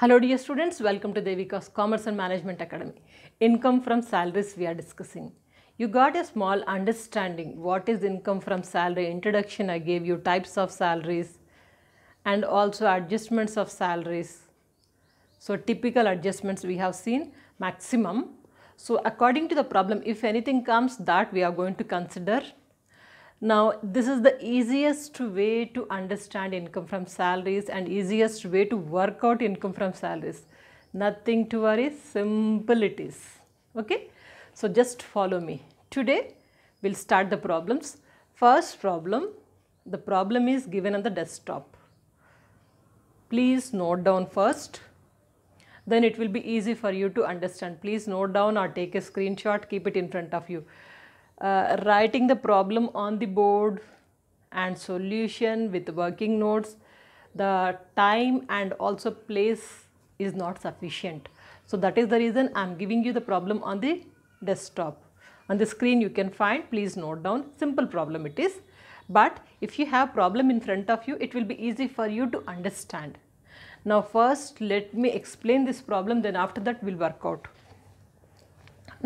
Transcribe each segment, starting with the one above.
Hello dear students, welcome to Devika's Commerce and Management Academy. Income from salaries we are discussing. You got a small understanding what is income from salary, introduction I gave you types of salaries and also adjustments of salaries. So typical adjustments we have seen maximum. So according to the problem if anything comes that we are going to consider now, this is the easiest way to understand income from salaries and easiest way to work out income from salaries. Nothing to worry, simple it is. Okay? So, just follow me. Today, we'll start the problems. First problem, the problem is given on the desktop. Please note down first then it will be easy for you to understand. Please note down or take a screenshot, keep it in front of you uh, writing the problem on the board and solution with working notes the time and also place is not sufficient so that is the reason i'm giving you the problem on the desktop on the screen you can find please note down simple problem it is but if you have problem in front of you it will be easy for you to understand now first let me explain this problem then after that we'll work out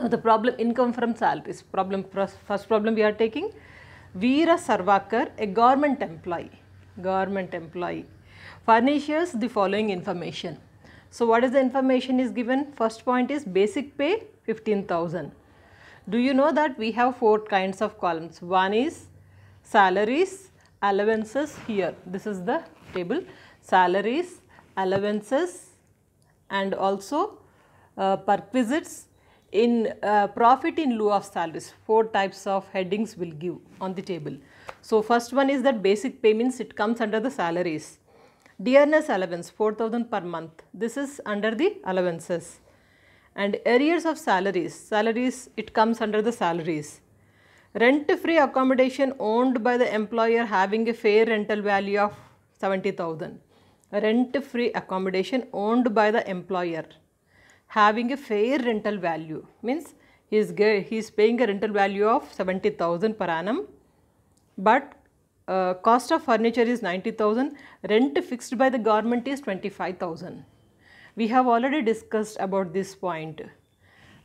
the problem income from salaries problem first problem we are taking Veera Sarvakar a government employee government employee furnishes the following information. So what is the information is given first point is basic pay 15,000. Do you know that we have four kinds of columns one is salaries allowances here this is the table salaries allowances and also uh, perquisites in uh, profit in lieu of salaries, four types of headings will give on the table. So, first one is that basic payments, it comes under the salaries. Dearness allowance, 4000 per month, this is under the allowances. And arrears of salaries, salaries, it comes under the salaries. Rent-free accommodation owned by the employer having a fair rental value of 70,000. Rent-free accommodation owned by the employer having a fair rental value means he is, he is paying a rental value of 70,000 per annum but uh, cost of furniture is 90,000, rent fixed by the government is 25,000. We have already discussed about this point.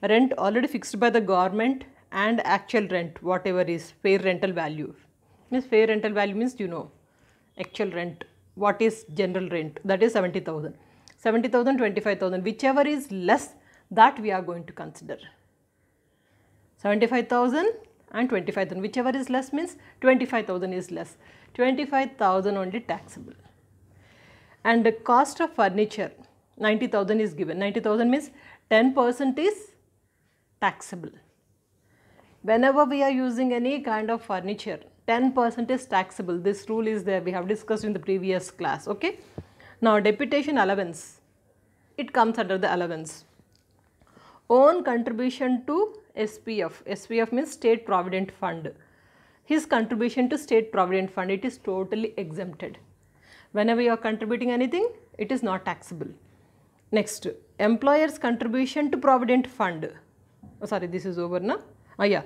Rent already fixed by the government and actual rent whatever is fair rental value means fair rental value means you know actual rent what is general rent that is 70,000 70,000, 25,000, whichever is less that we are going to consider. 75,000 and 25,000, whichever is less means 25,000 is less, 25,000 only taxable. And the cost of furniture 90,000 is given, 90,000 means 10% is taxable. Whenever we are using any kind of furniture, 10% is taxable. This rule is there. We have discussed in the previous class. Okay. Now deputation allowance, it comes under the allowance. Own contribution to SPF, SPF means State Provident Fund. His contribution to State Provident Fund, it is totally exempted. Whenever you are contributing anything, it is not taxable. Next, employer's contribution to Provident Fund. Oh, sorry, this is over now. Ah, yeah.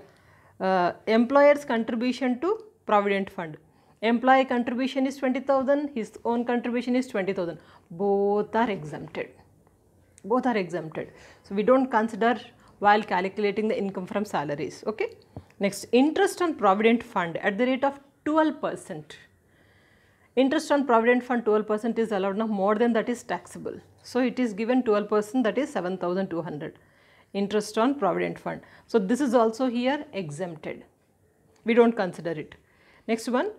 Uh, employer's contribution to Provident Fund. Employee contribution is 20,000, his own contribution is 20,000. Both are exempted. Both are exempted. So, we do not consider while calculating the income from salaries. Okay. Next, interest on provident fund at the rate of 12 percent. Interest on provident fund 12 percent is allowed now more than that is taxable. So, it is given 12 percent that is 7200 interest on provident fund. So, this is also here exempted. We do not consider it. Next one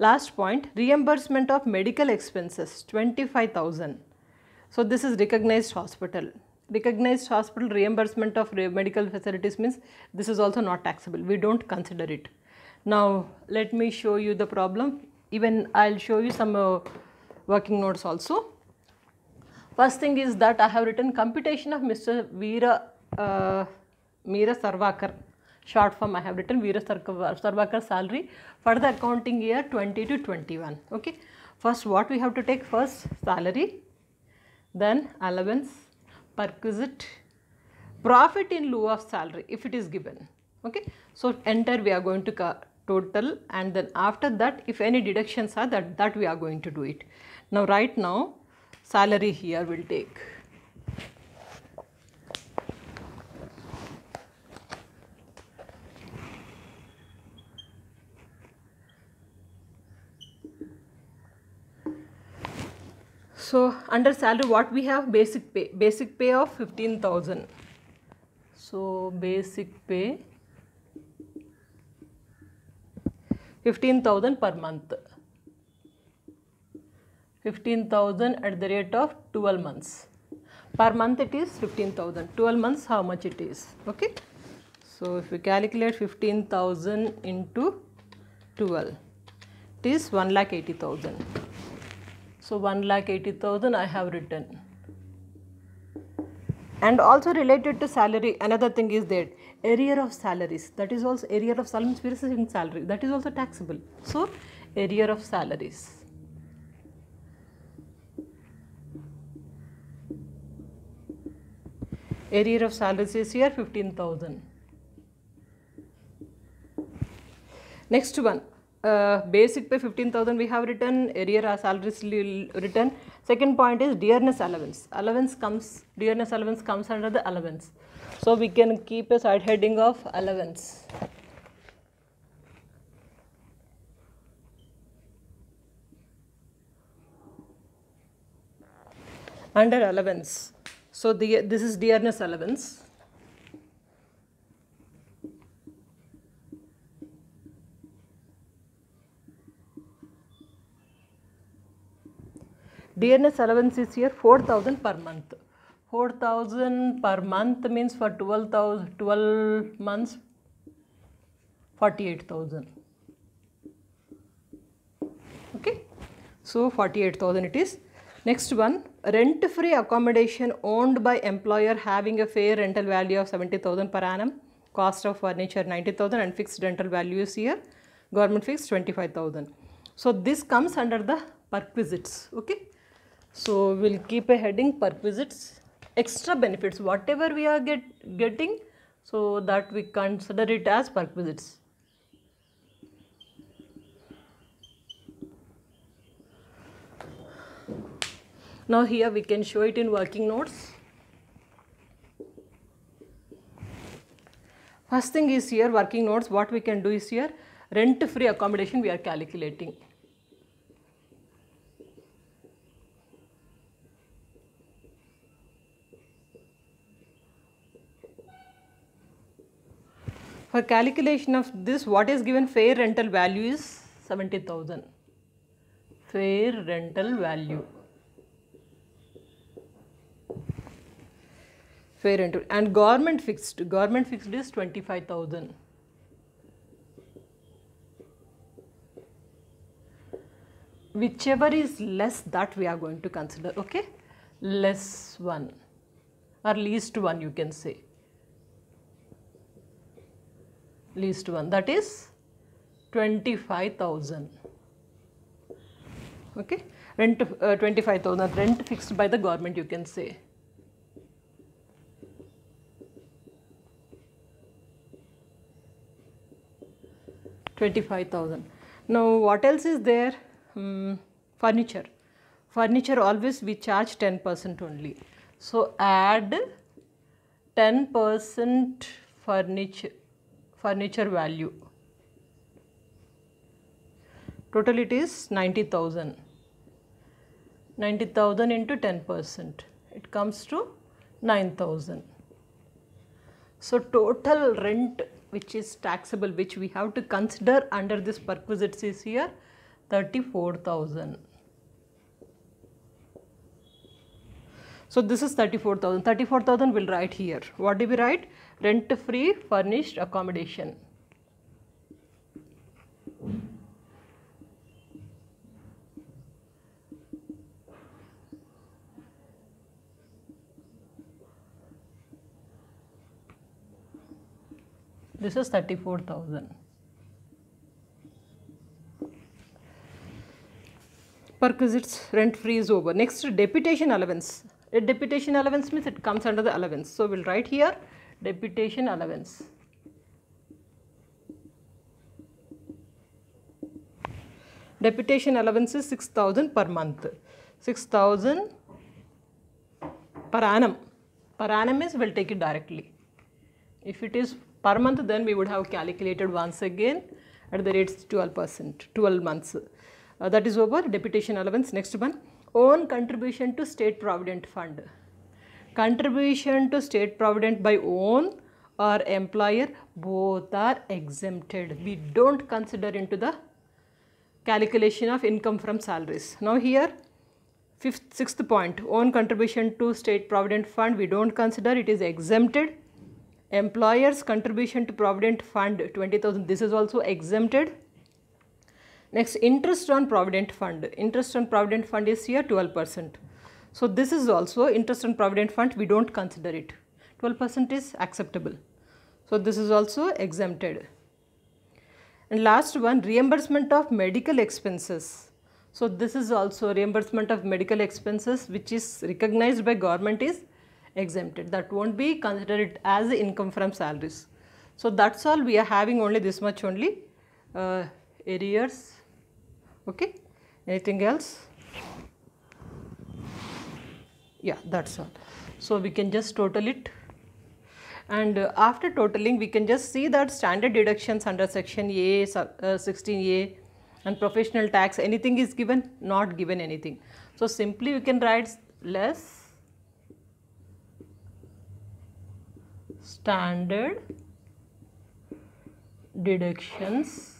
Last point, reimbursement of medical expenses, 25,000. So this is recognized hospital. Recognized hospital reimbursement of medical facilities means this is also not taxable. We don't consider it. Now let me show you the problem. Even I'll show you some uh, working notes also. First thing is that I have written computation of Mr. Veera uh, Meera Sarvakar short form I have written Veera Sarvakar salary for the accounting year 20 to 21. Okay. First what we have to take first salary, then allowance, perquisite, profit in lieu of salary if it is given. Okay. So enter we are going to total and then after that if any deductions are that, that we are going to do it. Now right now salary here will take So under salary what we have basic pay, basic pay of 15,000. So basic pay 15,000 per month. 15,000 at the rate of 12 months. Per month it is 15,000. 12 months how much it is. Okay. So if we calculate 15,000 into 12, it is 1,80,000. So 1,80,000 I have written. And also related to salary, another thing is that area of salaries, that is also area of salary means salary, that is also taxable. So area of salaries. Area of salaries is here 15,000. Next one, uh, basic pay 15,000 we have written, area salaries written. Second point is dearness allowance. Allowance comes, dearness allowance comes under the allowance. So we can keep a side heading of allowance. Under allowance. So the, this is dearness allowance. DNS allowance is here 4000 per month. 4000 per month means for 12,000, 12 months 48,000. Okay. So 48,000 it is. Next one, rent-free accommodation owned by employer having a fair rental value of 70,000 per annum, cost of furniture 90,000 and fixed rental value is here, government fixed 25,000. So this comes under the perquisites, okay. So, we will keep a heading perquisites extra benefits whatever we are get getting so that we consider it as perquisites. Now here we can show it in working notes. First thing is here working notes what we can do is here rent free accommodation we are calculating. For calculation of this, what is given fair rental value is 70,000. Fair rental value. Fair rental and government fixed, government fixed is 25,000. whichever is less that we are going to consider okay less one or least one you can say least one that is 25,000. Okay. Rent uh, 25,000 rent fixed by the government you can say. Twenty-five thousand. Now, what else is there? Um, furniture. Furniture always we charge ten percent only. So add ten percent furniture furniture value. Total it is 90,000. 90,000 into 10 percent. It comes to 9,000. So, total rent which is taxable which we have to consider under this perquisites is here 34,000. So, this is 34,000. 34,000 will write here. What do we write? Rent free furnished accommodation. This is 34,000. Perquisites rent free is over. Next, deputation allowance. If deputation allowance means it comes under the allowance. So, we will write here deputation allowance. Deputation allowance is 6000 per month. 6000 per annum. Per annum is we will take it directly. If it is per month then we would have calculated once again at the rates 12 percent, 12 months. Uh, that is over deputation allowance. Next one own contribution to state provident fund contribution to state provident by own or employer both are exempted we don't consider into the calculation of income from salaries now here fifth sixth point own contribution to state provident fund we don't consider it is exempted employers contribution to provident fund 20000 this is also exempted Next, interest on provident fund. Interest on provident fund is here 12%. So, this is also interest on provident fund, we do not consider it. 12% is acceptable. So, this is also exempted. And last one, reimbursement of medical expenses. So, this is also reimbursement of medical expenses which is recognized by government is exempted. That won't be considered as income from salaries. So, that's all we are having only this much only uh, arrears okay anything else yeah that's all so we can just total it and uh, after totaling we can just see that standard deductions under section a uh, 16a and professional tax anything is given not given anything so simply we can write less standard deductions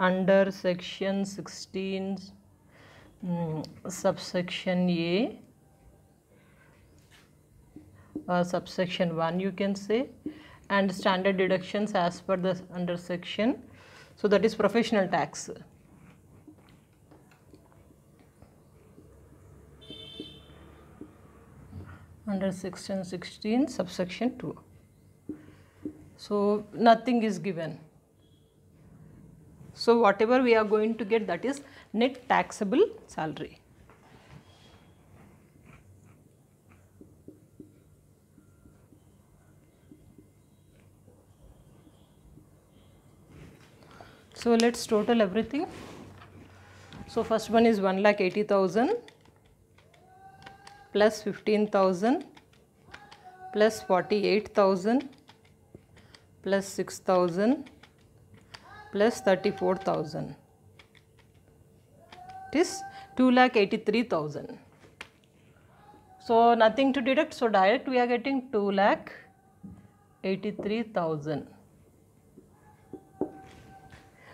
under section 16 um, subsection a uh, subsection 1 you can say and standard deductions as per the under section so that is professional tax under section 16 subsection 2 so nothing is given so, whatever we are going to get that is net taxable salary. So, let us total everything. So, first one is 1 lakh 80,000 plus 15,000 plus 48,000 plus 6,000 plus 34,000. It is 2,83,000. So, nothing to deduct. So, direct we are getting 2,83,000.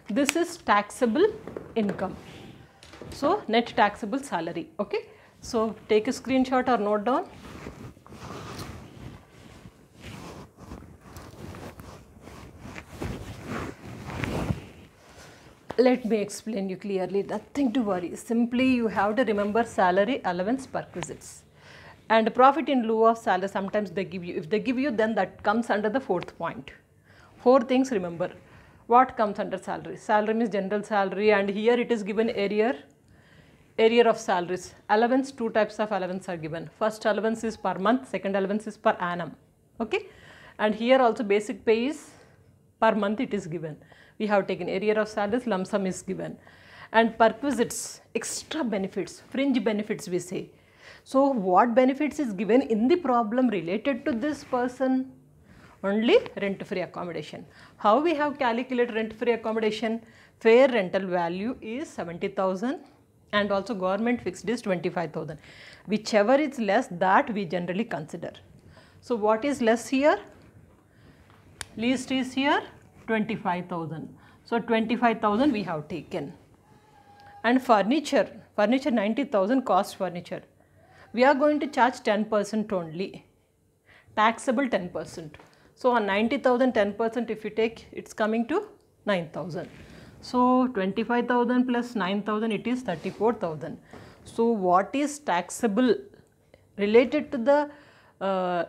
This is taxable income. So, net taxable salary. Okay. So, take a screenshot or note down. let me explain you clearly nothing to worry simply you have to remember salary allowance perquisites and profit in lieu of salary sometimes they give you if they give you then that comes under the fourth point four things remember what comes under salary salary means general salary and here it is given area area of salaries allowance two types of allowance are given first allowance is per month second allowance is per annum okay and here also basic pay is per month it is given we have taken area of salaries lump sum is given and perquisites extra benefits fringe benefits we say so what benefits is given in the problem related to this person only rent free accommodation how we have calculated rent free accommodation fair rental value is 70000 and also government fixed is 25000 whichever is less that we generally consider so what is less here least is here 25,000. So 25,000 we have taken. And furniture, furniture 90,000 cost furniture. We are going to charge 10% only, taxable 10%. So on 90,000, 10% if you take, it's coming to 9,000. So 25,000 plus 9,000, it is 34,000. So what is taxable related to the uh,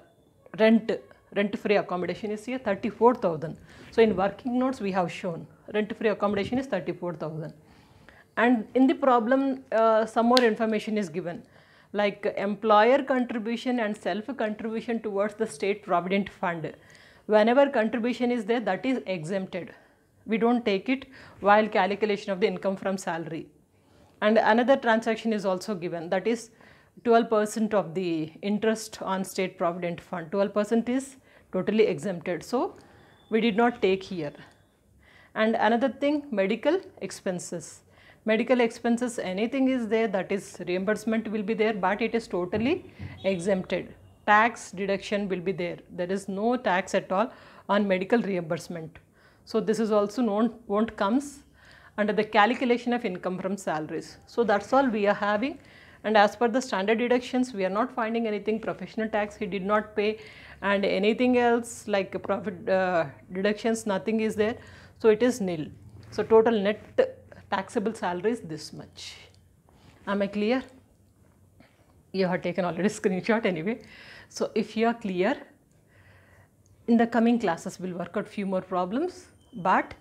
rent rent free accommodation is here 34,000. So, in working notes we have shown rent free accommodation is 34,000 and in the problem uh, some more information is given like employer contribution and self contribution towards the state provident fund. Whenever contribution is there that is exempted. We do not take it while calculation of the income from salary. And another transaction is also given that is 12% of the interest on state provident fund, 12% is totally exempted. So, we did not take here. And another thing, medical expenses. Medical expenses, anything is there that is reimbursement will be there, but it is totally exempted. Tax deduction will be there. There is no tax at all on medical reimbursement. So, this is also known, won't comes under the calculation of income from salaries. So, that is all we are having and as per the standard deductions we are not finding anything professional tax he did not pay and anything else like profit uh, deductions nothing is there so it is nil so total net taxable salary is this much am i clear you have taken already screenshot anyway so if you are clear in the coming classes we'll work out few more problems but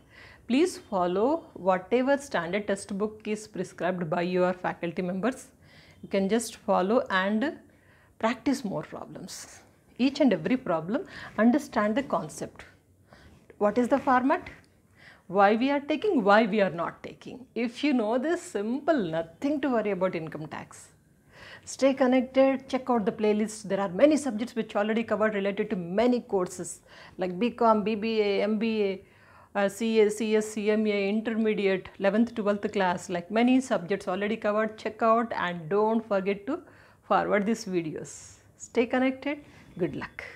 please follow whatever standard test book is prescribed by your faculty members you can just follow and practice more problems each and every problem understand the concept what is the format why we are taking why we are not taking if you know this simple nothing to worry about income tax stay connected check out the playlist there are many subjects which already covered related to many courses like bcom bba mba uh, CA, CS, CMA, intermediate, 11th, 12th class like many subjects already covered. Check out and don't forget to forward these videos. Stay connected. Good luck.